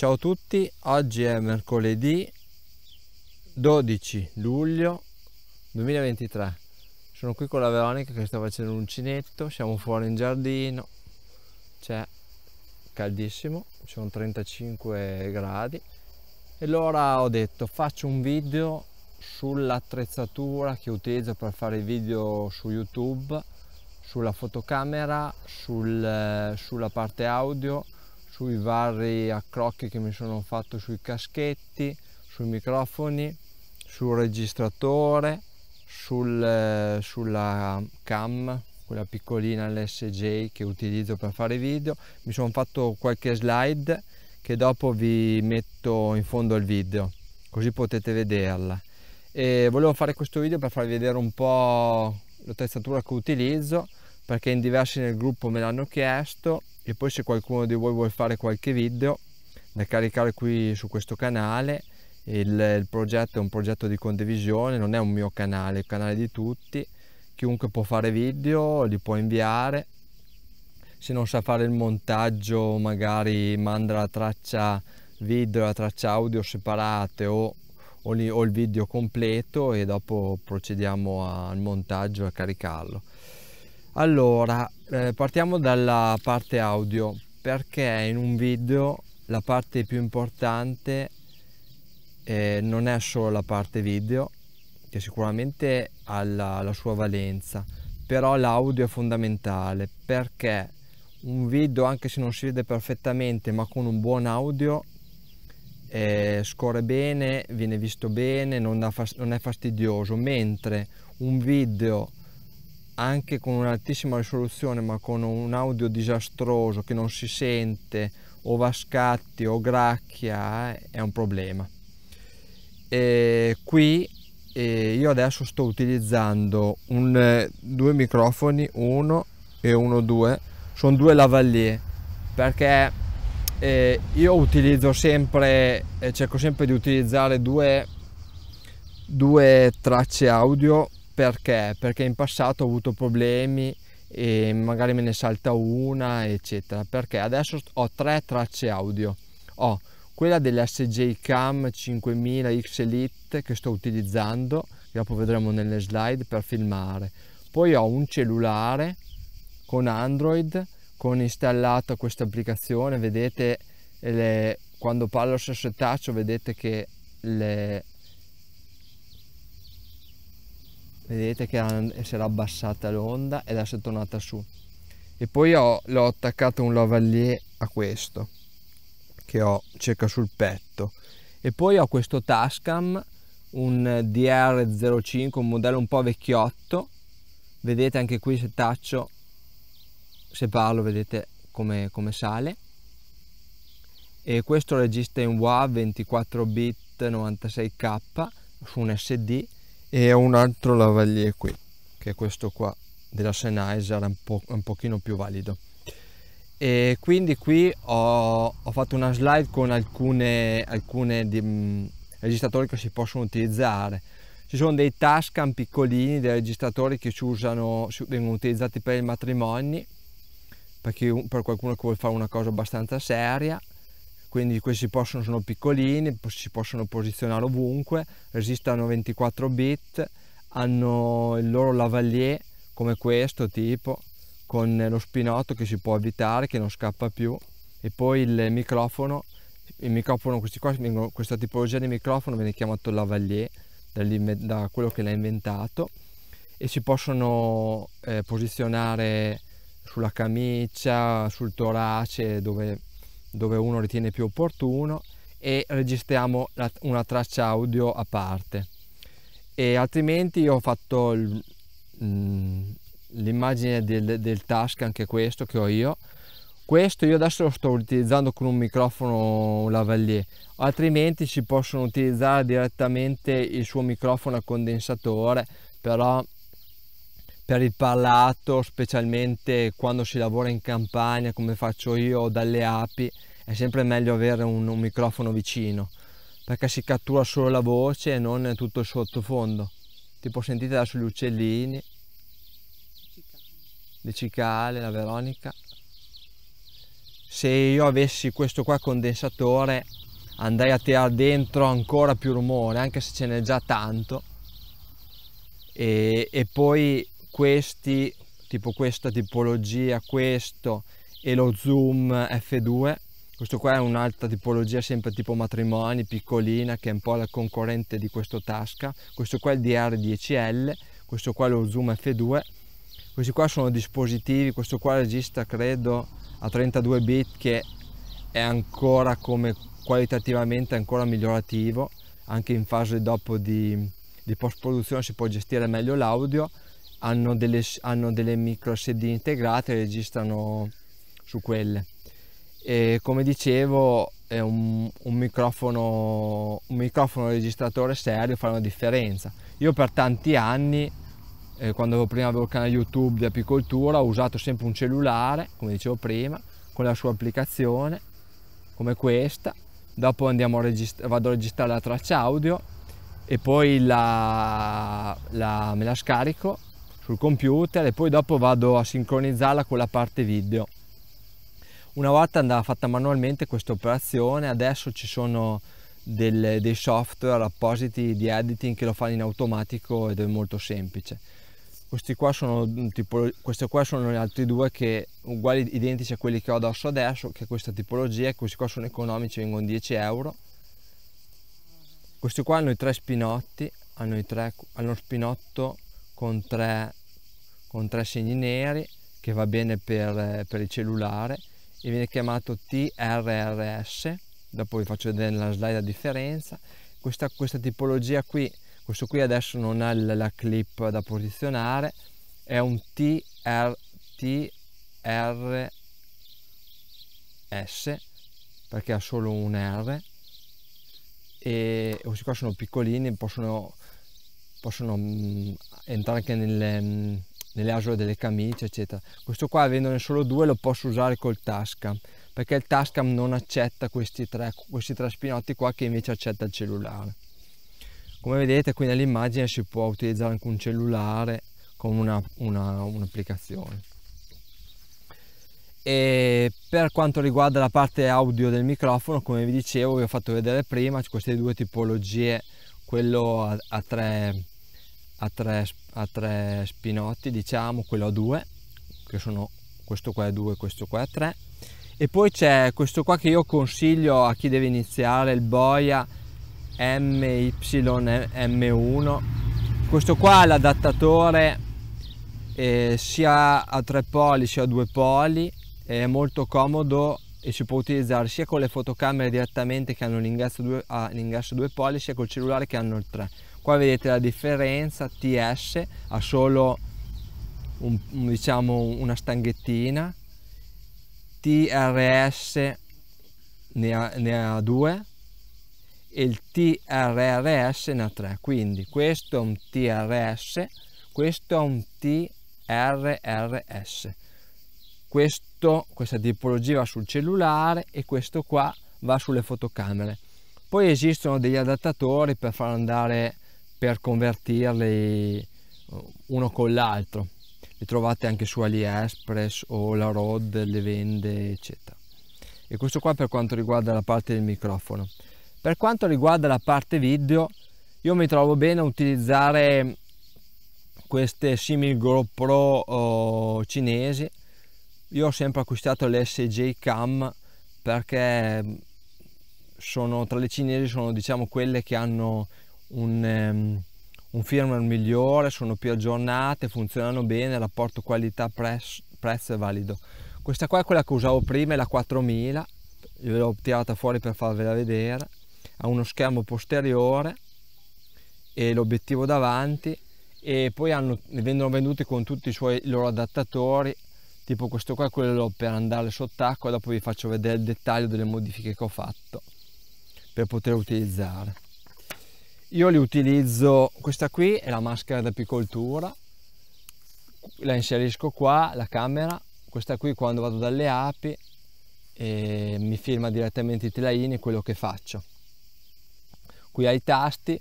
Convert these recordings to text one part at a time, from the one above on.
Ciao a tutti, oggi è mercoledì 12 luglio 2023. Sono qui con la Veronica che sta facendo l'uncinetto, siamo fuori in giardino, c'è caldissimo, sono 35 gradi. E allora ho detto faccio un video sull'attrezzatura che utilizzo per fare i video su YouTube, sulla fotocamera, sul, sulla parte audio sui vari accrocchi che mi sono fatto sui caschetti, sui microfoni, sul registratore, sul, eh, sulla cam, quella piccolina l'SJ che utilizzo per fare video. Mi sono fatto qualche slide che dopo vi metto in fondo al video, così potete vederla. E volevo fare questo video per farvi vedere un po' l'attrezzatura che utilizzo perché in diversi nel gruppo me l'hanno chiesto e poi se qualcuno di voi vuole fare qualche video da caricare qui su questo canale il, il progetto è un progetto di condivisione non è un mio canale è il canale di tutti chiunque può fare video li può inviare se non sa fare il montaggio magari manda la traccia video e la traccia audio separate o, o, li, o, il video completo e dopo procediamo al montaggio e a caricarlo allora eh, partiamo dalla parte audio perché in un video la parte più importante eh, non è solo la parte video che sicuramente ha la, la sua valenza però l'audio è fondamentale perché un video anche se non si vede perfettamente ma con un buon audio eh, scorre bene viene visto bene non, non è fastidioso mentre un video anche con un'altissima risoluzione ma con un audio disastroso che non si sente o va a scatti o gracchia eh, è un problema e qui e io adesso sto utilizzando un, eh, due microfoni uno e uno due sono due lavalier perché eh, io utilizzo sempre eh, cerco sempre di utilizzare due, due tracce audio perché? Perché in passato ho avuto problemi e magari me ne salta una, eccetera. Perché adesso ho tre tracce audio. Ho quella dell'SJ Cam 5000 X Elite che sto utilizzando, che dopo vedremo nelle slide per filmare. Poi ho un cellulare con Android con installata questa applicazione, vedete le, quando parlo stesso taccio vedete che le, vedete che si era abbassata l'onda e adesso è tornata su e poi l'ho attaccato un lavalier a questo che ho circa sul petto e poi ho questo Tascam un DR05 un modello un po' vecchiotto vedete anche qui se taccio se parlo vedete come, come sale e questo registra in WAV 24 bit 96k su un SD e ho un altro lavalier qui che è questo qua della Sennheiser un, po', un pochino più valido e quindi qui ho, ho fatto una slide con alcune, alcune di, mh, mm, registratori che si possono utilizzare ci sono dei Tascam piccolini dei registratori che usano, vengono utilizzati per i matrimoni per, per qualcuno che vuole fare una cosa abbastanza seria quindi questi possono, sono piccolini, si possono posizionare ovunque, resistono 24 bit, hanno il loro lavalier come questo tipo, con lo spinotto che si può evitare, che non scappa più, e poi il microfono, il microfono questi qua, questa tipologia di microfono viene chiamato lavalier, da quello che l'ha inventato, e si possono eh, posizionare sulla camicia, sul torace, dove dove uno ritiene più opportuno e registriamo una traccia audio a parte e altrimenti io ho fatto mm, l'immagine del, del task anche questo che ho io questo io adesso lo sto utilizzando con un microfono lavalier altrimenti si possono utilizzare direttamente il suo microfono a condensatore però per il parlato specialmente quando si lavora in campagna come faccio io o dalle api è sempre meglio avere un, un microfono vicino perché si cattura solo la voce e non tutto il sottofondo. Tipo sentite adesso gli uccellini, le cicale, la Veronica. Se io avessi questo qua condensatore andrei a tirare dentro ancora più rumore, anche se ce n'è già tanto. E, e poi questi, tipo questa tipologia, questo e lo zoom F2 questo qua è un'altra tipologia sempre tipo matrimoni, piccolina, che è un po' la concorrente di questo Tasca. Questo qua è il DR10L, questo qua è lo Zoom F2. Questi qua sono dispositivi, questo qua registra credo a 32 bit che è ancora come qualitativamente ancora migliorativo, anche in fase dopo di, di post produzione si può gestire meglio l'audio, hanno delle, hanno delle micro SD integrate e registrano su quelle e come dicevo è un, un, microfono, un microfono registratore serio fa una differenza. Io per tanti anni eh, quando prima avevo il canale YouTube di apicoltura, ho usato sempre un cellulare, come dicevo prima, con la sua applicazione, come questa. Dopo a vado a registrare la traccia audio e poi la, la, me la scarico sul computer e poi dopo vado a sincronizzarla con la parte video. Una volta andava fatta manualmente questa operazione, adesso ci sono delle, dei software appositi di editing che lo fanno in automatico ed è molto semplice. Questi qua sono, tipo, questi qua sono gli altri due che uguali identici a quelli che ho addosso adesso, che è questa tipologia, questi qua sono economici, vengono 10 euro. Questi qua hanno i tre spinotti, hanno, i tre, hanno spinotto con tre, con tre segni neri che va bene per, per il cellulare e viene chiamato TRRS, dopo vi faccio vedere nella slide la differenza, questa, questa tipologia qui, questo qui adesso non ha la clip da posizionare, è un TR, TRS perché ha solo un R e questi qua sono piccolini possono, possono mm, entrare anche nelle, mm, nelle asole delle camicie eccetera questo qua avendone solo due lo posso usare col Tascam perché il Tascam non accetta questi tre, questi tre spinotti qua che invece accetta il cellulare come vedete qui nell'immagine si può utilizzare anche un cellulare con un'applicazione un per quanto riguarda la parte audio del microfono come vi dicevo vi ho fatto vedere prima queste due tipologie quello a, a tre a tre, a tre spinotti, diciamo, quello a due, che sono questo qua è due, questo qua è tre. E poi c'è questo qua che io consiglio a chi deve iniziare, il boia MYM1. Questo qua è l'adattatore eh, sia a tre poli sia a due poli, è molto comodo e si può utilizzare sia con le fotocamere direttamente che hanno l'ingresso ah, due poli sia col cellulare che hanno il 3 Qua vedete la differenza, TS ha solo un, diciamo, una stanghettina, TRS ne ha, ne ha due e il TRRS ne ha tre, quindi questo è un TRS, questo è un TRRS. Questo, questa tipologia va sul cellulare e questo qua va sulle fotocamere. Poi esistono degli adattatori per far andare per convertirli eh, uno con l'altro. Li trovate anche su AliExpress o la Rod, le vende, eccetera. E questo qua per quanto riguarda la parte del microfono. Per quanto riguarda la parte video, io mi trovo bene a utilizzare queste simil GoPro oh, cinesi. Io ho sempre acquistato le SJ Cam perché mm, sono, tra le cinesi sono diciamo quelle che hanno un, um, un firmware migliore, sono più aggiornate, funzionano bene, il rapporto qualità-prezzo è valido. Questa qua è quella che usavo prima, è la 4000, l'ho tirata fuori per farvela vedere, ha uno schermo posteriore e l'obiettivo davanti e poi hanno, vengono venduti con tutti i, suoi, i loro adattatori, tipo questo qua è quello per andare sott'acqua, dopo vi faccio vedere il dettaglio delle modifiche che ho fatto per poter utilizzare. Io li utilizzo, questa qui è la maschera d'apicoltura, la inserisco qua, la camera, questa qui quando vado dalle api e mi firma direttamente i telaini quello che faccio. Qui ai tasti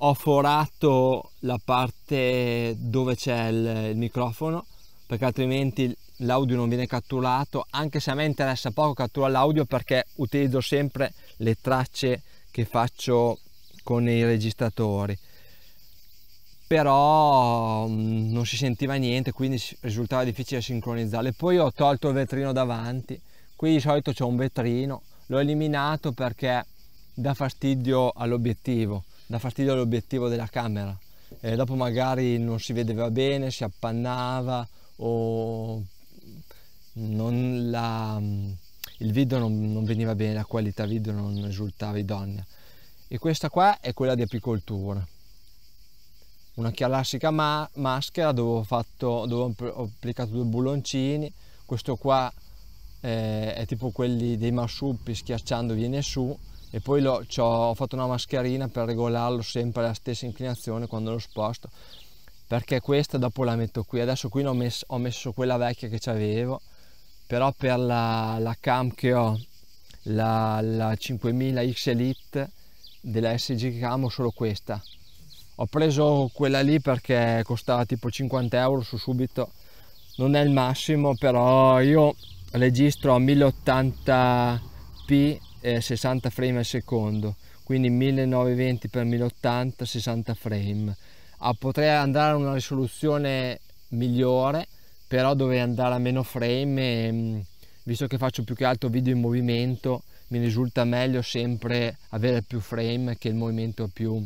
ho forato la parte dove c'è il, il microfono perché altrimenti l'audio non viene catturato, anche se a me interessa poco catturare l'audio perché utilizzo sempre le tracce che faccio con i registratori però mm, non si sentiva niente quindi risultava difficile sincronizzarle poi ho tolto il vetrino davanti qui di solito c'è un vetrino l'ho eliminato perché dà fastidio all'obiettivo dà fastidio all'obiettivo della camera e eh, dopo magari non si vedeva bene si appannava o mm, la, mm, il video non, non, veniva bene la qualità video non risultava idonea e questa qua è quella di apicoltura una classica ma maschera dove ho, fatto, dove ho applicato due bulloncini questo qua eh, è tipo quelli dei marsupi schiacciando viene su e poi lo, ho fatto una mascherina per regolarlo sempre alla stessa inclinazione quando lo sposto perché questa dopo la metto qui adesso qui ho messo, ho messo quella vecchia che avevo però per la, la cam che ho la, la 5000 X Elite della SG che amo solo questa. Ho preso quella lì perché costava tipo 50 euro su subito, non è il massimo, però io registro a 1080p e 60 frame al secondo, quindi 1920x1080 60 frame. Ah, potrei andare a una risoluzione migliore, però dovrei andare a meno frame e, mm, visto che faccio più che altro video in movimento mi risulta meglio sempre avere più frame che il movimento è più,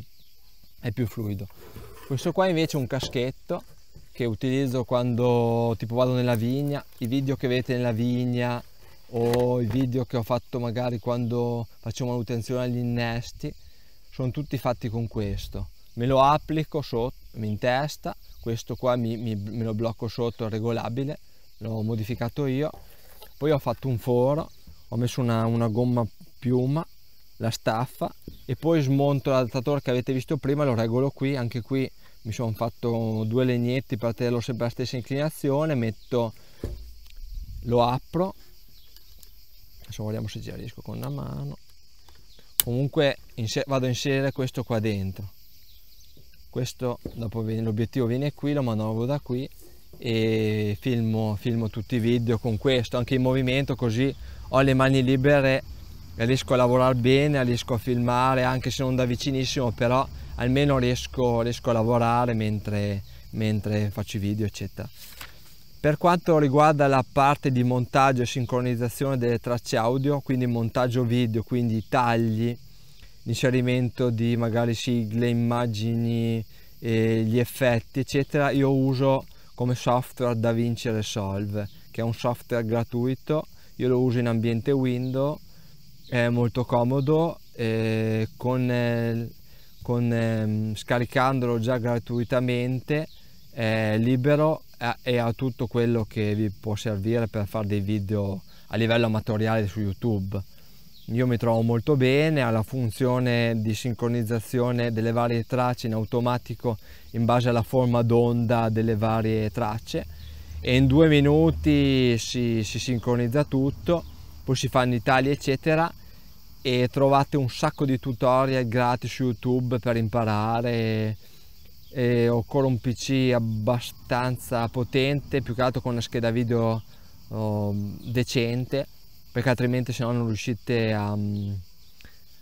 è più fluido. Questo qua invece è un caschetto che utilizzo quando tipo vado nella vigna, i video che vedete nella vigna o i video che ho fatto magari quando faccio manutenzione agli innesti, sono tutti fatti con questo. Me lo applico sotto, in testa, questo qua mi, mi, me lo blocco sotto regolabile, l'ho modificato io, poi ho fatto un foro ho messo una, una gomma piuma la staffa e poi smonto l'adattatore che avete visto prima lo regolo qui anche qui mi sono fatto due legnetti per tenerlo sempre alla stessa inclinazione metto lo apro adesso guardiamo se già riesco con una mano comunque vado a inserire questo qua dentro questo dopo l'obiettivo viene qui lo manovro da qui e filmo, filmo tutti i video con questo anche in movimento così ho le mani libere, riesco a lavorare bene, riesco a filmare anche se non da vicinissimo, però almeno riesco, riesco a lavorare mentre, mentre faccio i video eccetera. Per quanto riguarda la parte di montaggio e sincronizzazione delle tracce audio, quindi montaggio video, quindi tagli, l'inserimento di magari sigle, immagini, eh, gli effetti, eccetera, io uso come software DaVinci Resolve, che è un software gratuito io lo uso in ambiente window, è molto comodo, eh, con, eh, con, eh, scaricandolo già gratuitamente è libero e ha tutto quello che vi può servire per fare dei video a livello amatoriale su YouTube. Io mi trovo molto bene, ha la funzione di sincronizzazione delle varie tracce in automatico in base alla forma d'onda delle varie tracce e in due minuti si, si sincronizza tutto, poi si fa in Italia eccetera e trovate un sacco di tutorial gratis su YouTube per imparare e occorre un PC abbastanza potente, più che altro con una scheda video oh, decente perché altrimenti se no non riuscite a, um,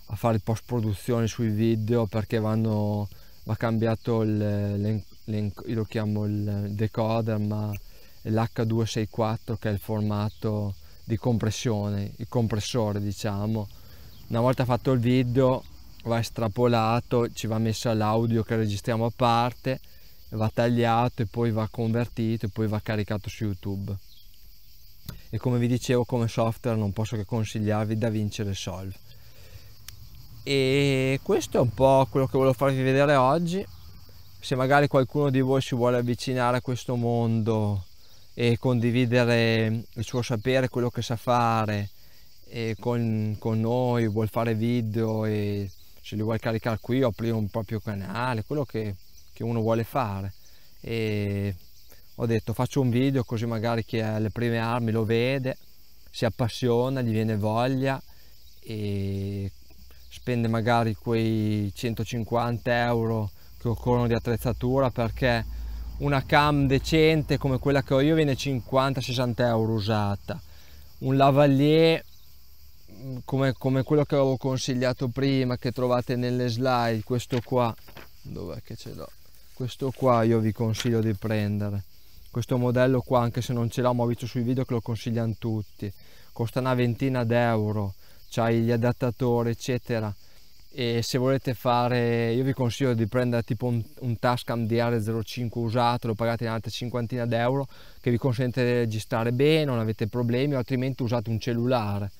a fare post produzione sui video perché vanno va cambiato il, io lo chiamo il decoder ma l'H264 che è il formato di compressione, il compressore diciamo. Una volta fatto il video va estrapolato, ci va messo l'audio che registriamo a parte, va tagliato e poi va convertito e poi va caricato su YouTube. E come vi dicevo come software non posso che consigliarvi da vincere Solve. E questo è un po' quello che volevo farvi vedere oggi. Se magari qualcuno di voi si vuole avvicinare a questo mondo e condividere mm, il suo sapere, quello che sa fare con, con, noi, vuol fare video e se li vuoi caricare qui o aprire un proprio canale, quello che, che uno vuole fare. E ho detto faccio un video così magari chi ha le prime armi lo vede, si appassiona, gli viene voglia e spende magari quei 150 euro che occorrono di attrezzatura perché una cam decente come quella che ho io viene 50-60 euro usata un lavalier mm, come, come, quello che avevo consigliato prima che trovate nelle slide questo qua dov'è che ce l'ho questo qua io vi consiglio di prendere questo modello qua anche se non ce l'ho ma ho visto sui video che lo consigliano tutti costa una ventina d'euro c'hai gli adattatori eccetera e se volete fare io vi consiglio di prendere tipo un, un Tascam DR05 usato lo pagate un'altra cinquantina d'euro che vi consente di registrare bene non avete problemi altrimenti usate un cellulare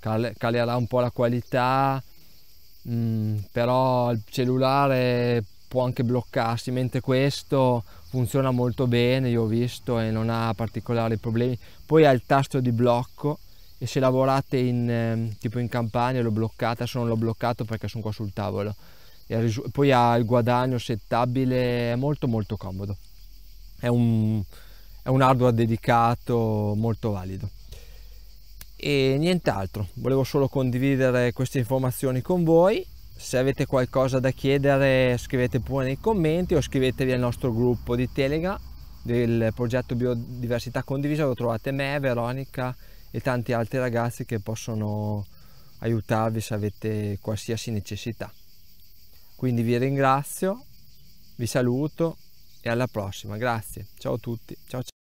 Cal- calerà un po' la qualità mh, mm, però il cellulare può anche bloccarsi mentre questo funziona molto bene io ho visto e non ha particolari problemi poi ha il tasto di blocco e se lavorate in, ehm, tipo in campagna l'ho bloccata, se non l'ho bloccato perché sono qua sul tavolo. E poi ha il guadagno settabile, è molto molto comodo. È un, è un hardware dedicato molto valido. E nient'altro, volevo solo condividere queste informazioni con voi se avete qualcosa da chiedere scrivete pure nei commenti o scrivetevi al nostro gruppo di Telegram del progetto Biodiversità Condivisa, lo trovate me, Veronica e tanti altri ragazzi che possono aiutarvi se avete qualsiasi necessità. Quindi vi ringrazio, vi saluto e alla prossima. Grazie, ciao a tutti, ciao ciao.